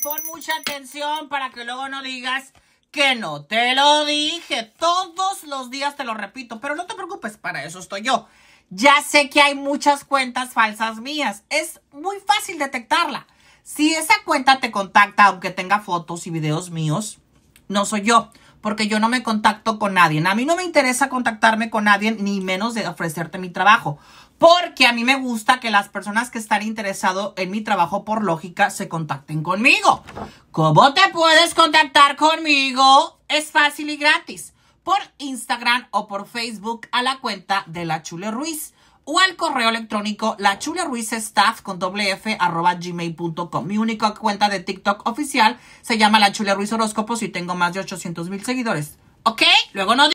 pon mucha atención para que luego no digas que no te lo dije. Todos los días te lo repito, pero no te preocupes, para eso estoy yo. Ya sé que hay muchas cuentas falsas mías. Es muy fácil detectarla. Si esa cuenta te contacta, aunque tenga fotos y videos míos, no soy yo porque yo no me contacto con nadie. A mí no me interesa contactarme con nadie, ni menos de ofrecerte mi trabajo. Porque a mí me gusta que las personas que están interesadas en mi trabajo, por lógica, se contacten conmigo. ¿Cómo te puedes contactar conmigo? Es fácil y gratis. Por Instagram o por Facebook a la cuenta de la Chule Ruiz o al correo electrónico lachuleruizstaff con doble f arroba gmail.com. Mi única cuenta de TikTok oficial se llama La Ruiz Horóscopos y tengo más de 800 mil seguidores. ¿Ok? Luego no